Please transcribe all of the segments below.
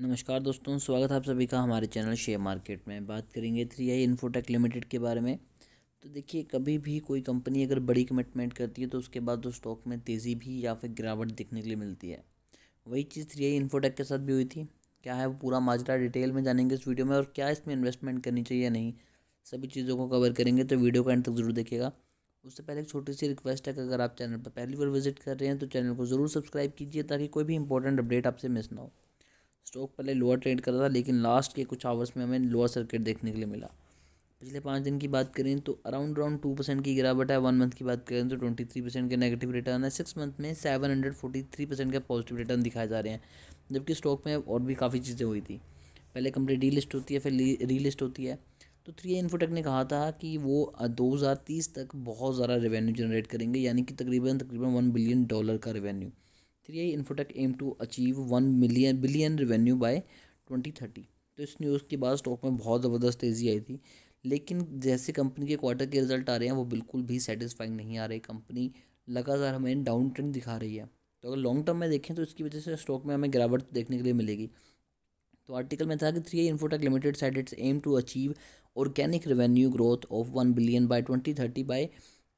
नमस्कार दोस्तों स्वागत है आप सभी का हमारे चैनल शेयर मार्केट में बात करेंगे थ्री आई इन्फोटेक लिमिटेड के बारे में तो देखिए कभी भी कोई कंपनी अगर बड़ी कमिटमेंट करती है तो उसके बाद तो स्टॉक में तेज़ी भी या फिर गिरावट देखने के लिए मिलती है वही चीज़ थ्री आई इन्फोटेक के साथ भी हुई थी क्या है वो पूरा माजरा डिटेल में जानेंगे इस वीडियो में और क्या इसमें इन्वेस्टमेंट करनी चाहिए या नहीं सभी चीज़ों को कवर करेंगे तो वीडियो का एंड तक ज़रूर देखिएगा उससे पहले एक छोटी सी रिक्वेस्ट है कि अगर आप चैनल पर पहली बार विजिट कर रहे हैं तो चैनल को ज़रूर सब्सक्राइब कीजिए ताकि कोई भी इंपॉर्टेंट अपडेट आपसे मिस ना हो स्टॉक पहले लोअर ट्रेड कर रहा था लेकिन लास्ट के कुछ आवर्स में हमें लोअर सर्किट देखने के लिए मिला पिछले पाँच दिन की बात करें तो अराउंड अराउंड टू परसेंट की गिरावट है वन मंथ की बात करें तो ट्वेंटी थ्री परसेंट के नेगेटिव रिटर्न है सिक्स मंथ में seven hundred forty three percent के पॉजिटिव रिटर्न दिखाए जा रहे हैं जबकि स्टॉक में और भी काफ़ी चीज़ें हुई थी पहले कंपनी डी लिस्ट होती है फिर री लिस्ट होती है तो थ्री इन्फोटेक ने कहा था कि वो दो तक बहुत ज़्यादा रेवेन्यू जनरेट करेंगे यानी कि तकरीबन तकरीबन वन बिलियन डॉलर का revenue three I Infotech aim to achieve one million billion revenue by twenty thirty तो इस न्यूज़ के बाद स्टॉक में बहुत ज़बरदस्त तेज़ी आई थी लेकिन जैसे कंपनी के क्वार्टर के रिजल्ट आ रहे हैं वो बिल्कुल भी सेटिस्फाइंग नहीं आ रही कंपनी लगातार हमें डाउन ट्रेंड दिखा रही है तो अगर लॉन्ग टर्म में देखें तो इसकी वजह से स्टॉक में हमें गिरावट देखने के लिए मिलेगी तो आर्टिकल में था कि three Infotech limited set its aim to achieve organic revenue growth of one billion by twenty thirty by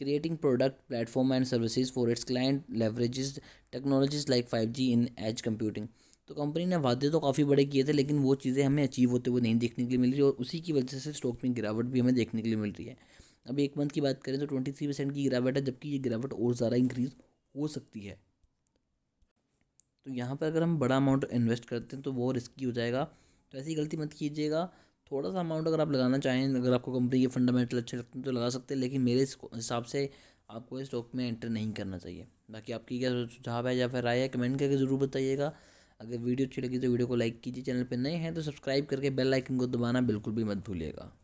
Creating product, platform and services for its client leverages technologies like 5G in edge computing. तो company ने वादे तो काफ़ी बड़े किए थे लेकिन वो चीज़ें हमें अचीव होते हुए नहीं देखने के लिए मिल रही और उसी की वजह से स्टॉक में गिरावट भी हमें देखने के लिए मिल रही है अब एक मंथ की बात करें तो ट्वेंटी थ्री परसेंट की गिरावट है जबकि ये गिरावट और ज़्यादा इंक्रीज़ हो सकती है तो यहाँ पर अगर हम बड़ा अमाउंट इन्वेस्ट करते हैं तो वो रिस्की हो जाएगा तो ऐसी गलती मत कीजिएगा थोड़ा सा अमाउंट अगर आप लगाना चाहें अगर आपको कंपनी के फंडामेंटल अच्छे लगते हैं तो लगा सकते हैं लेकिन मेरे हिसाब से आपको स्टॉक में एंटर नहीं करना चाहिए बाकी आपकी क्या सुझाव है या फिर राय है कमेंट करके ज़रूर बताइएगा अगर वीडियो अच्छी लगी तो वीडियो को लाइक कीजिए चैनल पर नए हैं तो सब्सक्राइब करके बेल आइकन को दबाना बिल्कुल भी मत भूलिएगा